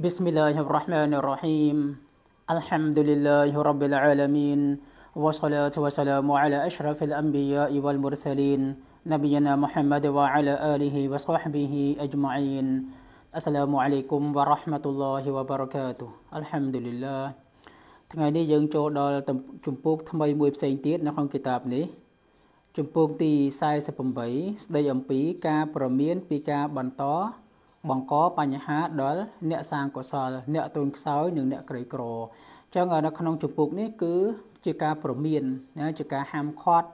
بسم الله الرحمن الرحيم الحمد لله رب العالمين والصلاة والسلام على أشرف الأنبياء والمرسلين نبينا محمد وعلى آله وصحبه أجمعين السلام عليكم ورحمة الله وبركاته الحمد لله ថ្ងៃនេះយើង ចូលដល់ជំពូកថ្មី មួយផ្សេងទៀតនៅក្នុងគិតាបនេះជំពូកទី48ស្ដីអំពីការប្រមានពីការបន្តបង្កបញ្ហាដល់អ្នកសាងកុសល អ្នកទូនខ្សោយនិងអ្នកក្រីក្រអញ្ចឹងនៅក្នុងជំពូកនេះគឺជាការប្រមានជាការហាមឃាត់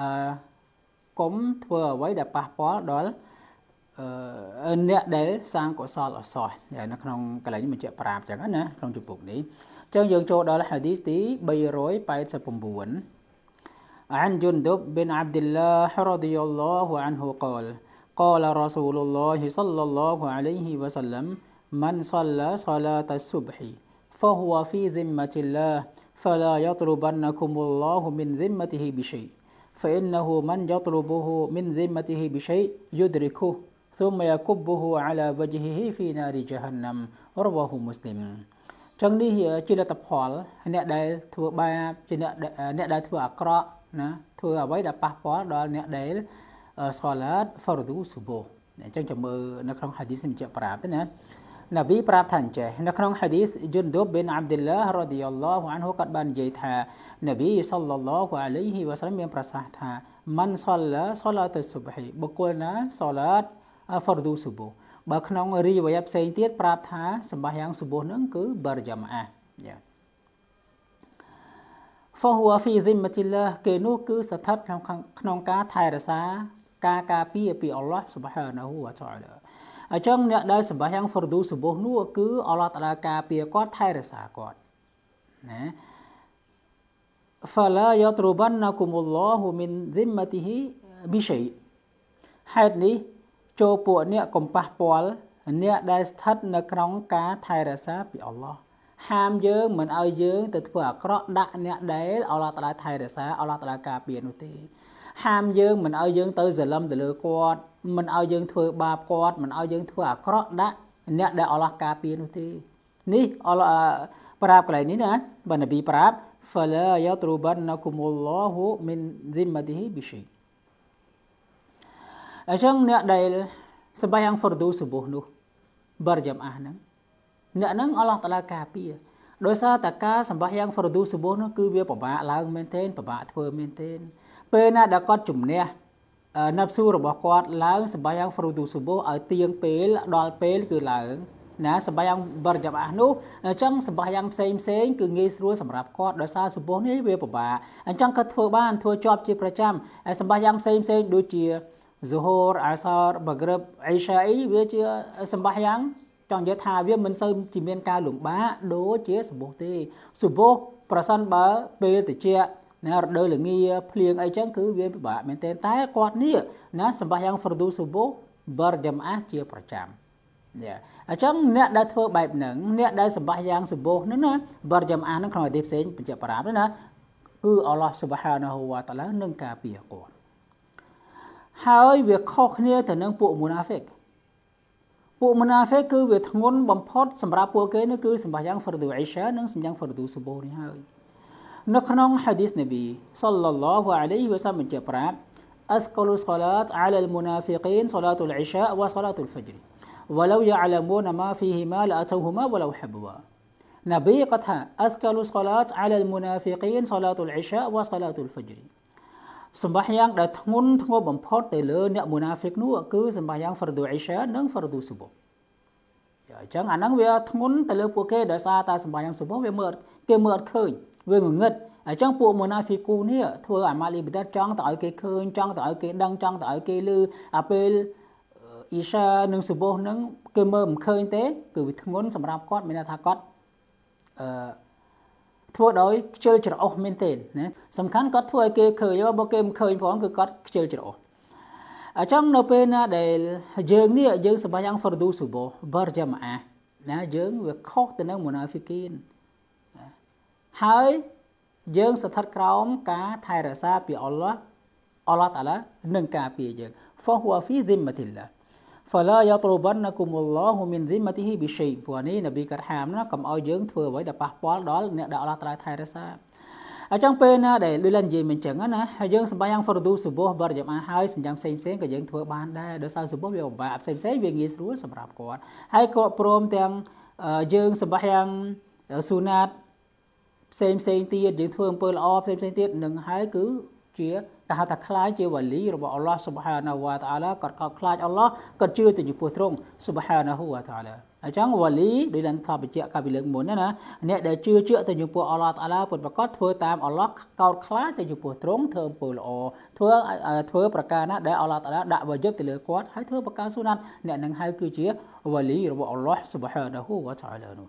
អឺកុំធ្វើអ្វីដែលប៉ះពាល់ដល់អ្នកដែលសាងកុសលអសោះនៅក្នុងកន្លែងបញ្ជាក់ប្រាប់ចឹងណាក្នុងជំពូកនេះអញ្ចឹងយើងចូលដល់ hadith ទី389 عن جندب بن عبد الله رضي الله عنه قال قال رسول الله صلى الله عليه وسلم من صلى صلاة الصبح فهو في ذمة الله فلا يطلبنكم الله من ذمته بشيء فإنه من يطلبه من ذمته بشيء يدركه ثم يكبه على وجهه في نار جهنم رواه مسلم ចឹងនេះជាលទ្ធផលអ្នកដែលធ្វើបាបជាអ្នកអ្នកដែលធ្វើអាក្រក់ណាធ្វើអ្វីដែលប៉ះពាល់ដល់អ្នកដែលសឡាតហ្វរឌូស៊ូបូអញ្ចឹងចាំមើលនៅក្នុងហាឌីសបញ្ជាក់ប្រាប់ទៅណាណាប៊ីប្រាប់ថាអញ្ចេះនៅក្នុងហាឌីសយុនឌុបប៊ីនអាប់ឌុលឡារ៉ាឌីយ៉ាឡោះអានហូគាត់បាននិយាយថាណាប៊ីសល្លឡោះអាឡៃហ៊ីវ៉ាសាឡាមមានប្រសាសន៍ថាម៉ាន់សឡាសឡាតស៊ូបហ៊ីបុគ្គលណាសឡាតហ្វរឌូស៊ូបូបើក្នុង រីវ៉ាយ៉ាផ្សេងទៀតប្រាប់ថាសម្បាយ៉ាងស៊ូបូនឹងគឺបារយ៉ាមអាយ៉ា فهو في ذمة الله គេនោះគឺស្ថិតក្នុងក្នុងការថែរក្សាការការពារពីអល់ឡោះសុបហានាហ៊ូវតាអាអញ្ចឹងអ្នកដែលសម្បាយ៉ាងហ្វរឌូសុបុសនោះ គឺអល់ឡោះតាការពារគាត់ថែរក្សាគាត់ណា فلا يطربنكم الله من ذمته بشيء ហេតុនេះចូលពួកអ្នកកំប៉ះពាល់អ្នកដែលស្ថិតនៅក្នុង ការថែរក្សាពីអល់ឡោះហាមយើងមិនឲ្យយើងទៅធ្វើអាក្រក់ដាក់អ្នកដែលអល់ឡោះតាថែរក្សាអល់ឡោះតាការពារនោះទេហាមយើងមិនឲ្យយើងទៅសលឹមទៅលើគាត់មិនឲ្យយើងធ្វើបាបគាត់មិនឲ្យយើងធ្វើអាក្រក់ដាក់អ្នកដែលអល់ឡោះការពារនោះទេ នេះអល់ប្រាប់កន្លែងនេះណាបណ្ណប៊ីប្រាប់ فلا يطربنكم الله من ذمته بشيء អញ្ចឹងអ្នកដែលសម្បាយ៉ាងហ្វរឌូសុប៊ូនោះបរិយមអះហ្នឹងអ្នកហ្នឹងអល់ឡោះតឡាការពារដោយសារតែការសម្បាយ៉ាងហ្វរឌូសុប៊ូនោះគឺវាពិបាកឡើងមែនទែនពិបាកធ្វើមែនទែនពេលណាដែលគាត់ជំនះណាប់ស៊ូរបស់គាត់ឡើងសម្បាយ៉ាងហ្វ្រូទូស៊ូបូឲ្យទៀងពេលដល់ពេលគឺឡើង ណាសម្បាយ៉ាងបរិយាបាសនោះអញ្ចឹងសម្បាយ៉ាងផ្សេងផ្សេងគឺងាយស្រួលសម្រាប់គាត់ដោយសារសុបុសនេះវាពិបាកអញ្ចឹងគាត់ធ្វើបានធ្វើជាប់ជាប្រចាំហើយសម្បាយ៉ាងផ្សេងផ្សេងដូចជា Zuhur Asar Maghrib Isha វាជាសម្បាយ៉ាងចង់និយាយថាវាមិនសូវជាមានការលំបាកដូចជាសុបុសទេសុបុសប្រសិនបើពេលតិចណារដូវល្ងាភ្លៀងអីចឹងគឺវាពិបាកមែនទេតែគាត់នេះណាសម្បះយ៉ាងហ្វរឌូស៊ូបូបរជាមអាជាប្រចាំអញ្ចឹងអ្នកដែលធ្វើបែបហ្នឹងអ្នកដែលសម្បះយ៉ាងសម្បូរហ្នឹងណាបរជាមអាហ្នឹងក្នុងអធិផ្សេងបញ្ជាក់ប្រាប់ណាគឺអល់ឡោះស៊ុបហានាហ៊ូវតាឡានឹងការពារគាត់ហើយវាខុសគ្នាទៅនឹងពួកមូណាហ្វិកពួកមូណាហ្វិកគឺវាធ្ងន់បំផុតសម្រាប់ពួកគេនោះគឺសម្បះយ៉ាងហ្វរឌូអ៊ីសានិងសម្បះយ៉ាងហ្វរឌូស៊ូបូនេះហើយនៅក្នុងហាឌីសនប៊ីសល្លឡោះអាឡៃហ៊ីវសាមជាប្រាប់ أثقل صلاة على المنافقين صلاة العشاء وصلاة الفجر ولو يعلمون ما فيهما لأتوهما ولو حبوا นบีก็ถามอัสกาลุสกอลาตอัลลมุนาฟิกีนซอลาตุลอิชะวะซอลาตุลฟัจรีสมบัติยังได้ทงุนทงบมพอดแต่เลยเนี่ยมุนาฟิกนู่คือสมบัติยังฟรดูอิชะนั่งฟรดูสุบอย่าจังอันนั้นเวทงุนแต่เลยพวกเขาได้ซาตาสมบัติยังสุบเวเมื่อเกเมื่อเคยវាងងឹតអញ្ចឹងពួកម៉ូណាហ្វីគូនេះធ្វើអាម៉ាលីបដាចង់ទៅឲ្យគេឃើញចង់ទៅឲ្យគេដឹងចង់ទៅឲ្យគេឮអាពេលអ៊ីសានិងសុបោះនឹងគេមើលមិនឃើញទេ គឺវាធ្ងន់សម្រាប់គាត់មានន័យថាគាត់អឺធ្វើដោយខ្ជិលច្រអូសមែនទេណាសំខាន់គាត់ធ្វើឲ្យគេឃើញបើគេមិនឃើញផងគឺគាត់ខ្ជិលច្រអូសអញ្ចឹងនៅពេលណាដែលយើងនេះយើងសម្បាយ៉ាងហ្វរឌូសុបោះបរជាម៉ាណាយើងវាខុសទៅនឹងមូណាហ្វីគីនហើយយើងស្ថិតក្រោមការថែរក្សាពីអល់ឡោះអល់ឡោះតាឡានឹងការពារយើង فهو في ذمة الله فلا يطلبنكم الله من ذمته بشيء ព្រោះនេះនប៊ីកាត់ហាមណាកុំឲ្យយើងធ្វើអ្វីដែលប៉ះពាល់ដល់អ្នកដែលអល់ឡោះតាឡាថែរក្សាអញ្ចឹងពេលណាដែលលុយលាននិយាយមិនចឹងណាហើយយើងសម្បាយ៉ាងហ្វរឌូសុបោះបរិយាមាហើយសម្យ៉ាងផ្សេងផ្សេងក៏យើងធ្វើបាន ដែរដោយសារសុបោះវាបំផាផ្សេងផ្សេងវាងាយស្រួលសម្រាប់គាត់ហើយគាត់ព្រមទាំងយើងសម្បាយ៉ាងស៊ូណាត់ផ្សេងផ្សេងទៀតយើងធ្វើអំពើល្អផ្សេងផ្សេងទៀតនឹងហើយគឺជាគេហៅថាខ្លាចជាវលី របស់អល់ឡោះ Subhanahu wa Ta'ala គាត់ខកខ្លាចអល់ឡោះគាត់ជឿទៅចំពោះទ្រង់ Subhanahu wa Ta'ala អញ្ចឹងវលីដូចដែលថាបញ្ជាក់កាលពីលើកមុនណាណាអ្នកដែលជឿជាក់ទៅចំពោះអល់ឡោះ Ta'ala ពិតប្រាកដធ្វើតាមអល់ឡោះកោតខ្លាចទៅចំពោះទ្រង់ធ្វើអំពើល្អធ្វើធ្វើប្រការណាដែលអល់ឡោះ Ta'ala ដាក់វយប់ទៅលើគាត់ហើយធ្វើប្រការស៊ូណាត់អ្នកនឹងហៅគឺជាវលីរបស់អល់ឡោះ Subhanahu wa Ta'ala នោះ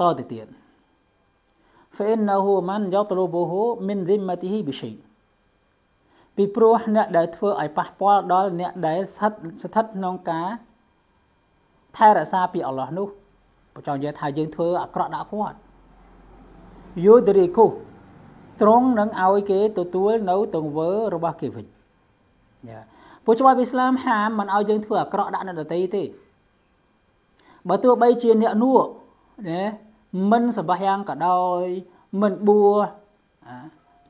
តទៅទៀត فإنه من يطلبه من ذمته بشيء ពីព្រោះអ្នកដែលធ្វើឲ្យប៉ះពាល់ដល់អ្នកដែលស្ថិតស្ថិតក្នុងការថែរក្សាពីអល់ឡោះនោះបើចង់និយាយថាយើងធ្វើអាក្រក់ដាក់គាត់យូដរីគូត្រង់នឹងឲ្យគេទទួលនៅទង្វើរបស់គេវិញយ៉ាពួកច្បាប់អ៊ីស្លាមហាមមិនឲ្យយើងធ្វើអាក្រក់ដាក់អ្នកដទៃទេបើទោះបីជាអ្នកនួណាមិនសបះយ៉ាងក៏ដោយមិនបួ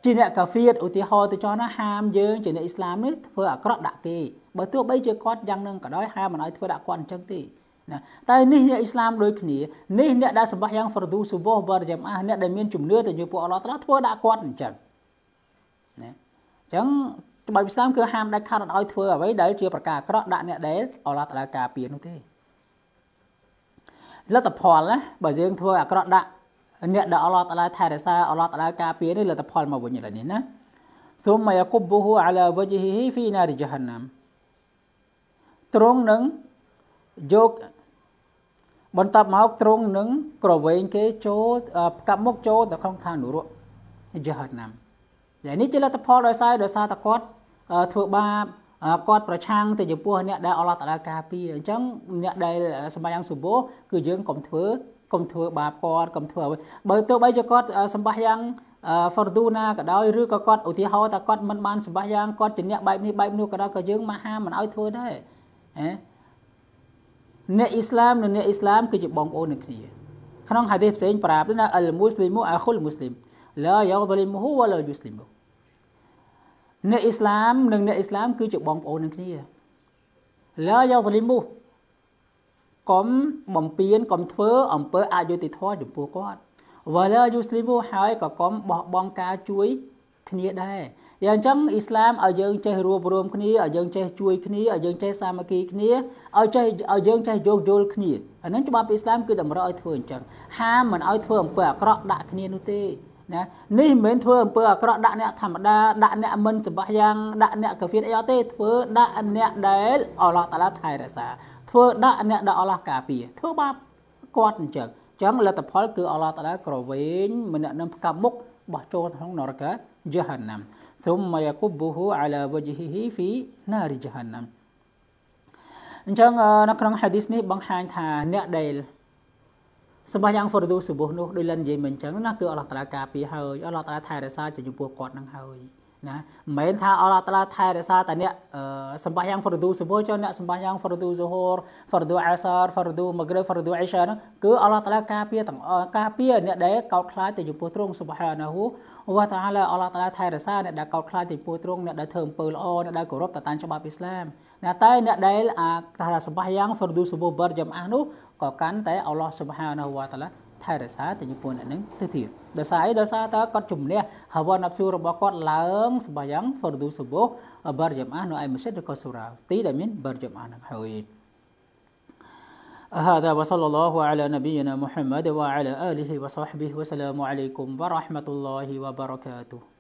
ជាអ្នកកាហ្វៀតឧទាហរណ៍ទៅចោះណាហាមយើងជាអ្នកអ៊ីស្លាមនេះធ្វើអាក្រក់ដាក់គេបើទោះបីជាគាត់យ៉ាងនឹងក៏ដោយហាមមិនឲ្យធ្វើដាក់គាត់អញ្ចឹងទេណាតែនេះអ្នកអ៊ីស្លាមដូចគ្នានេះអ្នកដែលសម្បះយ៉ាងហ្វរឌូស៊ូបូវរជាមអាអ្នកដែលមានជំនឿទៅលើពួកអល់ឡោះតាធ្វើដាក់គាត់អញ្ចឹងណាអញ្ចឹងច្បាប់អ៊ីស្លាមគឺហាមដាច់ខាតអត់ឲ្យធ្វើអ្វីដែលជាប្រការអាក្រក់ដាក់អ្នកដែលអល់ឡោះតាការពារនោះទេលទ្ធផលណាបើយើងធ្វើអាក្រក់ដាក់អ្នកដែលអល់ឡោះតាឡាថែរក្សាអល់ឡោះតាឡាការពារនេះលទ្ធផលមកវិញឥឡូវនេះណាស៊ុមយ៉ាកុបហ៊ូអាឡាវជហ៊ីហ្វីណារជហាណាំទ្រង់នឹងយកបន្ទាប់មកទ្រង់នឹង ក្រវែងគេចូលកាប់មុខចូលទៅក្នុងឋាននរកយេហាណាំតែនេះជាលទ្ធផលដោយសារដោយសារតគាត់ធ្វើបាបគាត់ប្រឆាំងទៅចំពោះអ្នកដែលអល់ឡោះតាឡាការពារអញ្ចឹងអ្នកដែលសម្បាយ៉ាងសុបោគឺយើងកុំធ្វើកុំធ្វើបាបគាត់កុំធ្វើអ្វីបើទោះបីជាគាត់សម្បាយ៉ាងហ្វរឌូណាក៏ដោយឬក៏គាត់ឧទាហរណ៍ថាគាត់មិនបានសម្បាយ៉ាងគាត់ជាអ្នកបែបនេះបែបនោះក៏ដោយក៏យើងមិនហាមមិនឲ្យធ្វើដែរហ៎អ្នកអ៊ីស្លាមនិងអ្នកអ៊ីស្លាមគឺជាបងប្អូននឹងគ្នាក្នុងហាឌីសផ្សេងប្រាប់ថាអលមូស្លីមូអាខុលមូស្លីមឡាយ៉ាហ្វលីមូវ៉ាឡាយូស្លីមូអ្នកអ៊ីស្លាមនិងអ្នកអ៊ីស្លាមគឺជាបងប្អូននឹងគ្នាឡាយ៉ាវលីមូកុំបំពេញកុំធ្វើ អំពើអយុត្តិធម៌ចំពោះគាត់វ៉ាឡាយូស្លីមូហើយក៏កុំបោះបង់ការជួយគ្នាដែរយ៉ាងចឹងអ៊ីស្លាមឲ្យយើងចេះរួបរวมគ្នាឲ្យយើងចេះជួយគ្នាឲ្យយើងចេះសាមគ្គីគ្នាឲ្យចេះឲ្យយើងចេះយោគយល់គ្នាអានឹងច្បាប់អ៊ីស្លាមគឺតម្រូវឲ្យធ្វើអញ្ចឹងហាមមិនឲ្យធ្វើអំពើអាក្រក់ដាក់គ្នានោះទេណានេះមិនមែនធ្វើអំពើអាក្រក់ដាក់អ្នកធម្មតាដាក់អ្នកមិនសម្បះយ៉ាងដាក់អ្នកកាហ្វេអីអត់ទេធ្វើដាក់អ្នកដែលអល់ឡោះតាឡាថែរក្សាធ្វើដាក់អ្នកដែលអល់ឡោះការពារធ្វើបាបគាត់អញ្ចឹងអញ្ចឹងលទ្ធផល គឺអល់ឡោះតាឡាក្រវែងម្នាក់នឹងផ្កាប់មុខបោះចូលក្នុងនរកយេហាណាំ ثم يكبه على وجهه في نار جهنم អញ្ចឹងនៅក្នុងហាឌីសនេះបង្ហាញថាអ្នកដែលសម្បះយ៉ាងហ្វូរឌូសុបុះនោះដោយលិននិយាយមិញអញ្ចឹងណាគឺអល់ឡោះតាឡាការពារហើយអល់ឡោះតាឡាថែរក្សាចំពោះគាត់នឹងហើយណាមិនមែនថាអល់ឡោះតាឡាថែរក្សាតែអ្នកសម្បះយ៉ាងហ្វូរឌូសុបុះចុះអ្នកសម្បះយ៉ាងហ្វូរឌូសូហូរហ្វូរឌូអាសារហ្វូរឌូម៉ាក្រេហ្វូរឌូអេសានោះគឺអល់ឡោះតាឡាការពារទាំងការពារអ្នកដែលកោតខ្លាចទៅចំពោះទ្រង់សុបហាណាហ៊ូវ៉ាតាឡាអល់ឡោះតាឡាថែរក្សាអ្នកដែលកោតខ្លាចចំពោះទ្រង់អ្នកដែលធ្វើអំពើល្អអ្នកដែលគោរពតាមច្បាប់អ៊ីស្លាមណាតែអ្នកដែលថាសម្បះយ៉ាងហ្វូរឌូសុបុះបរចាំអាស់នោះក៏កាន់តែអល់ឡោះសុបហានៅវត្តឡាថែរសាទៅជប៉ុនអានឹងទៅទៀតដោយសារអីដោយសារតើគាត់ជំនះហើយវណ្ណអបសុរបស់គាត់ឡើងស្បាយ៉ាងហ្វរឌូសបូអបរជាមអានៅឯមសិទ្ធិក៏សុរាទីដែលមានបរជាមអានឹងហើយ هذا وصلى الله على نبينا محمد وعلى اله وصحبه وسلام عليكم ورحمه الله وبركاته